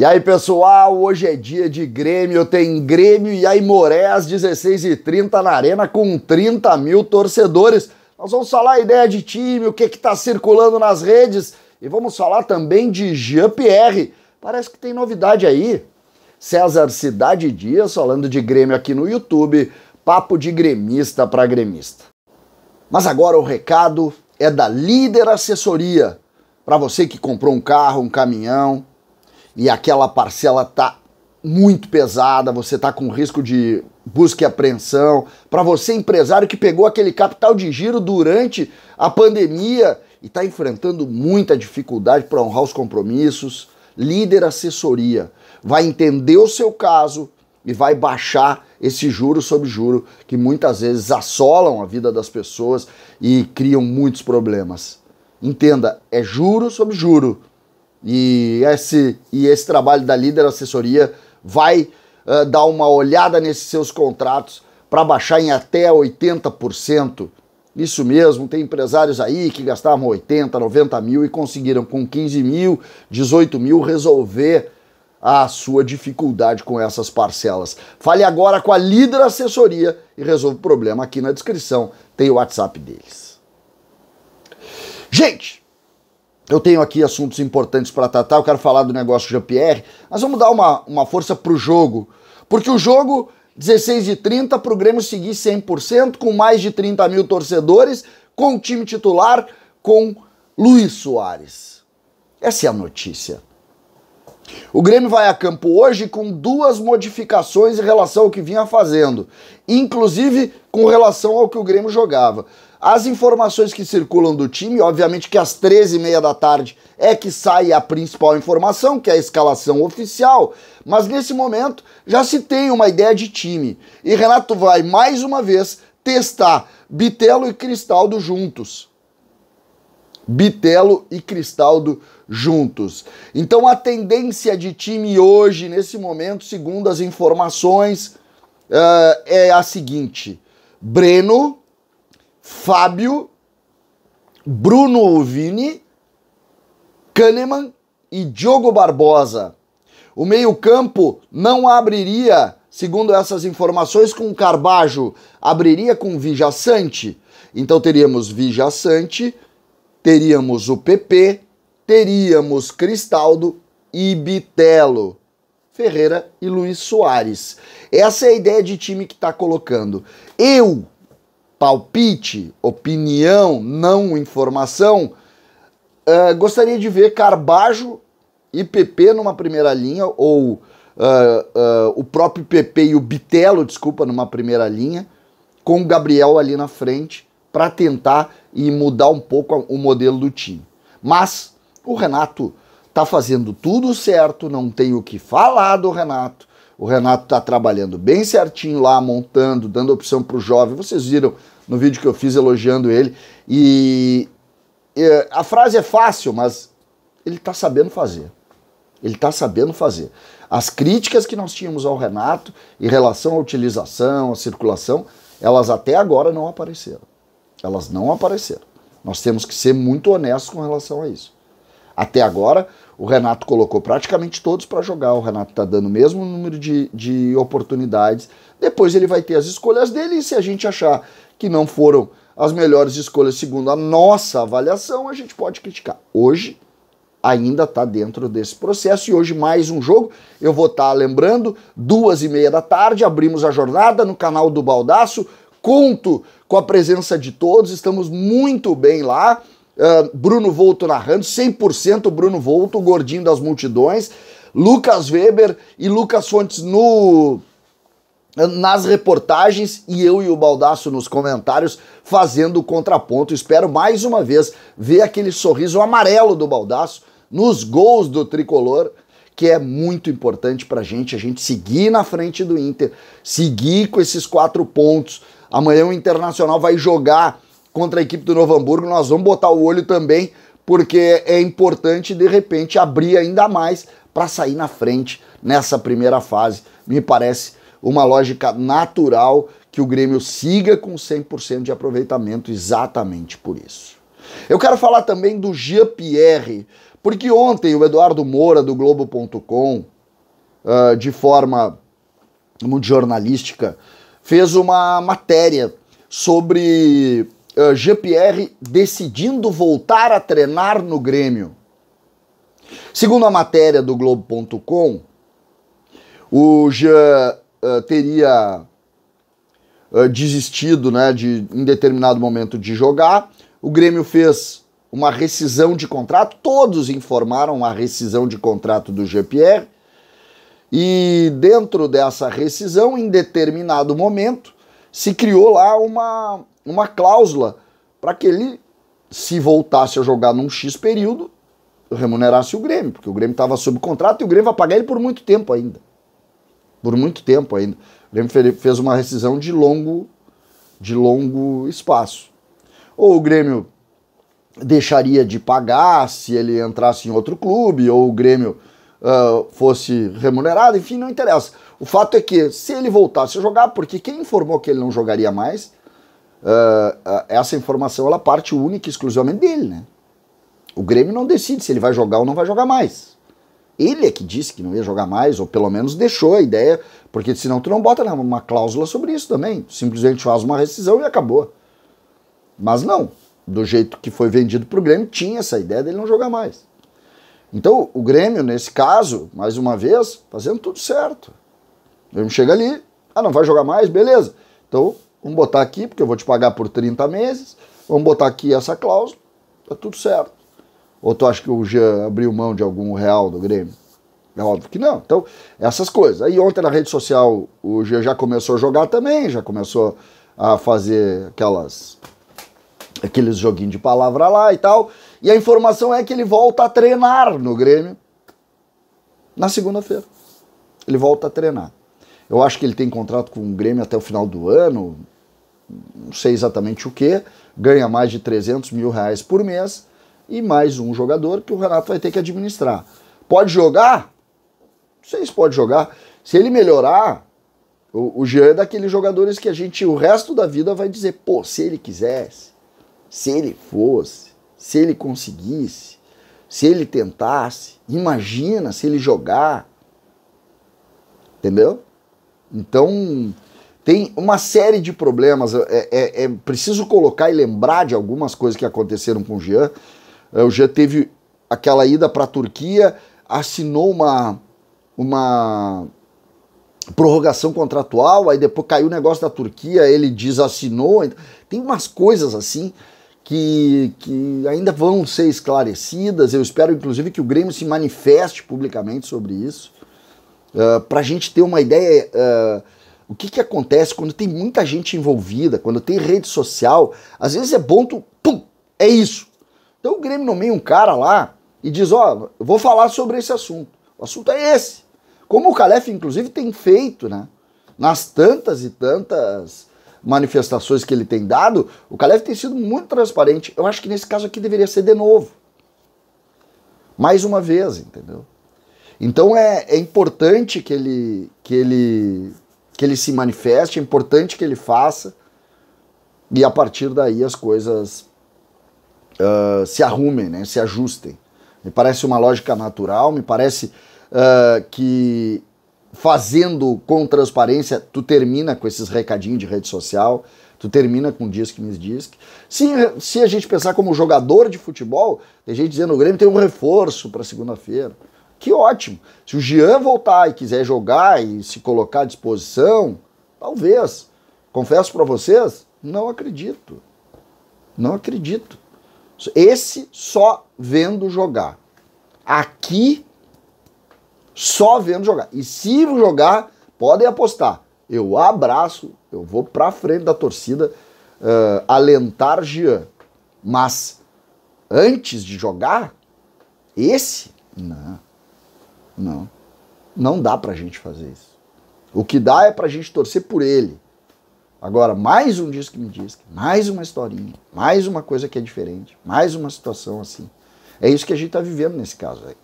E aí, pessoal, hoje é dia de Grêmio, tem Grêmio e Aimoré às 16h30 na Arena com 30 mil torcedores. Nós vamos falar a ideia de time, o que está circulando nas redes e vamos falar também de Jean-Pierre. Parece que tem novidade aí. César Cidade Dias falando de Grêmio aqui no YouTube, papo de gremista para gremista. Mas agora o recado é da Líder Assessoria. Para você que comprou um carro, um caminhão, e aquela parcela tá muito pesada, você tá com risco de busca e apreensão. Para você, empresário que pegou aquele capital de giro durante a pandemia e está enfrentando muita dificuldade para honrar os compromissos, líder assessoria vai entender o seu caso e vai baixar esse juro sobre juro que muitas vezes assolam a vida das pessoas e criam muitos problemas. Entenda, é juro sobre juro. E esse, e esse trabalho da líder assessoria vai uh, dar uma olhada nesses seus contratos para baixar em até 80%. Isso mesmo, tem empresários aí que gastavam 80, 90 mil e conseguiram com 15 mil, 18 mil resolver a sua dificuldade com essas parcelas. Fale agora com a líder assessoria e resolva o problema aqui na descrição, tem o WhatsApp deles. Gente, eu tenho aqui assuntos importantes para tratar, eu quero falar do negócio do Jean-Pierre, mas vamos dar uma, uma força para o jogo. Porque o jogo, 16 de 30, para o Grêmio seguir 100%, com mais de 30 mil torcedores, com o time titular, com Luiz Soares. Essa é a notícia. O Grêmio vai a campo hoje com duas modificações em relação ao que vinha fazendo, inclusive com relação ao que o Grêmio jogava. As informações que circulam do time, obviamente que às 13h30 da tarde é que sai a principal informação, que é a escalação oficial, mas nesse momento já se tem uma ideia de time. E Renato vai mais uma vez testar Bitelo e Cristaldo juntos. Bitelo e Cristaldo juntos. Então a tendência de time hoje, nesse momento, segundo as informações, uh, é a seguinte: Breno. Fábio, Bruno Ovini, Kahneman e Diogo Barbosa. O meio-campo não abriria, segundo essas informações, com Carbajo, abriria com Vijaçante. Então teríamos Vijaçante, teríamos o PP, teríamos Cristaldo e Bitelo. Ferreira e Luiz Soares. Essa é a ideia de time que está colocando. Eu palpite, opinião, não informação. Uh, gostaria de ver Carbajo e PP numa primeira linha, ou uh, uh, o próprio PP e o Bitelo, desculpa, numa primeira linha, com o Gabriel ali na frente, para tentar e mudar um pouco o modelo do time. Mas o Renato tá fazendo tudo certo, não tem o que falar do Renato. O Renato está trabalhando bem certinho lá, montando, dando opção para o jovem. Vocês viram no vídeo que eu fiz elogiando ele. E, e a frase é fácil, mas ele está sabendo fazer. Ele está sabendo fazer. As críticas que nós tínhamos ao Renato em relação à utilização, à circulação, elas até agora não apareceram. Elas não apareceram. Nós temos que ser muito honestos com relação a isso. Até agora, o Renato colocou praticamente todos para jogar. O Renato está dando o mesmo número de, de oportunidades. Depois ele vai ter as escolhas dele e se a gente achar que não foram as melhores escolhas segundo a nossa avaliação, a gente pode criticar. Hoje ainda está dentro desse processo e hoje mais um jogo. Eu vou estar tá lembrando, duas e meia da tarde, abrimos a jornada no canal do Baldaço. Conto com a presença de todos, estamos muito bem lá. Bruno Volto narrando, 100% Bruno Volto, o gordinho das multidões, Lucas Weber e Lucas Fontes no nas reportagens e eu e o Baldaço nos comentários fazendo o contraponto. Espero mais uma vez ver aquele sorriso amarelo do Baldaço nos gols do tricolor, que é muito importante para a gente, a gente seguir na frente do Inter, seguir com esses quatro pontos. Amanhã o Internacional vai jogar contra a equipe do Novo Hamburgo, nós vamos botar o olho também, porque é importante de repente abrir ainda mais para sair na frente nessa primeira fase. Me parece uma lógica natural que o Grêmio siga com 100% de aproveitamento exatamente por isso. Eu quero falar também do Jean-Pierre, porque ontem o Eduardo Moura do Globo.com, uh, ah, de forma muito jornalística, fez uma matéria sobre ah, Jean-Pierre decidindo voltar a treinar no Grêmio. Segundo a matéria do Globo.com, o Jean uh, teria uh, desistido né, de, em determinado momento de jogar. O Grêmio fez uma rescisão de contrato, todos informaram a rescisão de contrato do Jean-Pierre. E dentro dessa rescisão, em determinado momento, se criou lá uma, uma cláusula para que ele, se voltasse a jogar num X período, remunerasse o Grêmio, porque o Grêmio estava sob contrato e o Grêmio vai pagar ele por muito tempo ainda. Por muito tempo ainda. O Grêmio fez uma rescisão de longo, de longo espaço. Ou o Grêmio deixaria de pagar se ele entrasse em outro clube, ou o Grêmio uh, fosse remunerado, enfim, não interessa. O fato é que se ele voltasse a jogar, porque quem informou que ele não jogaria mais uh, essa informação ela parte única e exclusivamente dele, né? O Grêmio não decide se ele vai jogar ou não vai jogar mais. Ele é que disse que não ia jogar mais, ou pelo menos deixou a ideia, porque senão tu não bota uma cláusula sobre isso também. Simplesmente faz uma rescisão e acabou. Mas não, do jeito que foi vendido pro Grêmio, tinha essa ideia dele não jogar mais. Então, o Grêmio, nesse caso, mais uma vez, fazendo tudo certo. O Grêmio chega ali, ah, não vai jogar mais, beleza. Então, Vamos botar aqui, porque eu vou te pagar por 30 meses. Vamos botar aqui essa cláusula. Tá tudo certo. Ou tu acha que o Jean abriu mão de algum real do Grêmio? É óbvio que não. Então, essas coisas. Aí ontem na rede social o Jean já começou a jogar também, já começou a fazer aquelas aqueles joguinhos de palavra lá e tal. E a informação é que ele volta a treinar no Grêmio na segunda-feira. Ele volta a treinar. Eu acho que ele tem contrato com o Grêmio até o final do ano, não sei exatamente o que, ganha mais de 300 mil reais por mês e mais um jogador que o Renato vai ter que administrar. Pode jogar? Vocês se pode jogar. Se ele melhorar, o, o Jean é daqueles jogadores que a gente, o resto da vida, vai dizer: pô, se ele quisesse, se ele fosse, se ele conseguisse, se ele tentasse, imagina se ele jogar. Entendeu? Então, tem uma série de problemas. É, é, é, preciso colocar e lembrar de algumas coisas que aconteceram com o Jean. É, o Jean teve aquela ida para a Turquia, assinou uma, uma prorrogação contratual, aí depois caiu o negócio da Turquia, ele desassinou. Então, tem umas coisas assim que, que ainda vão ser esclarecidas. Eu espero, inclusive, que o Grêmio se manifeste publicamente sobre isso, uh, é, para a gente ter uma ideia. Uh, o que, que acontece quando tem muita gente envolvida, quando tem rede social? Às vezes é bom tu. Pum! É isso. Então o Grêmio nomeia um cara lá e diz: Ó, oh, vou falar sobre esse assunto. O assunto é esse. Como o Calef, inclusive, tem feito, né? Nas tantas e tantas manifestações que ele tem dado, o Calef tem sido muito transparente. Eu acho que nesse caso aqui deveria ser de novo. Mais uma vez, entendeu? Então é, é importante que ele, que ele que ele se manifeste, é importante que ele faça, e a partir daí as coisas uh, se arrumem, né, se ajustem. Me parece uma lógica natural, me parece uh, que fazendo com transparência, tu termina com esses recadinhos de rede social, tu termina com diz que me diz que. Se, se a gente pensar como jogador de futebol, tem gente dizendo o Grêmio tem um reforço para segunda-feira que ótimo. Se o Jean voltar e quiser jogar e se colocar à disposição, talvez. Confesso para vocês, não acredito. Não acredito. Esse só vendo jogar. Aqui, só vendo jogar. E se jogar, podem apostar. Eu abraço, eu vou para frente da torcida uh, alentar Jean. Mas antes de jogar, esse, não. Não. Não dá pra gente fazer isso. O que dá é pra gente torcer por ele. Agora, mais um disco que me diz, mais uma historinha, mais uma coisa que é diferente, mais uma situação assim. É isso que a gente está vivendo nesse caso aí.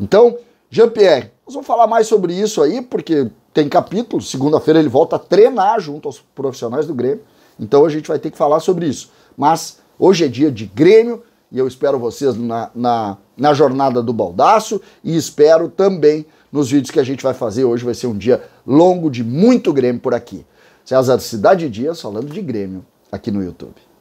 Então, Jean-Pierre, nós vamos falar mais sobre isso aí, porque tem capítulo. Segunda-feira ele volta a treinar junto aos profissionais do Grêmio. Então a gente vai ter que falar sobre isso. Mas hoje é dia de Grêmio. E eu espero vocês na, na, na jornada do baldaço e espero também nos vídeos que a gente vai fazer hoje. Vai ser um dia longo de muito Grêmio por aqui. César Cidade Dias falando de Grêmio aqui no YouTube.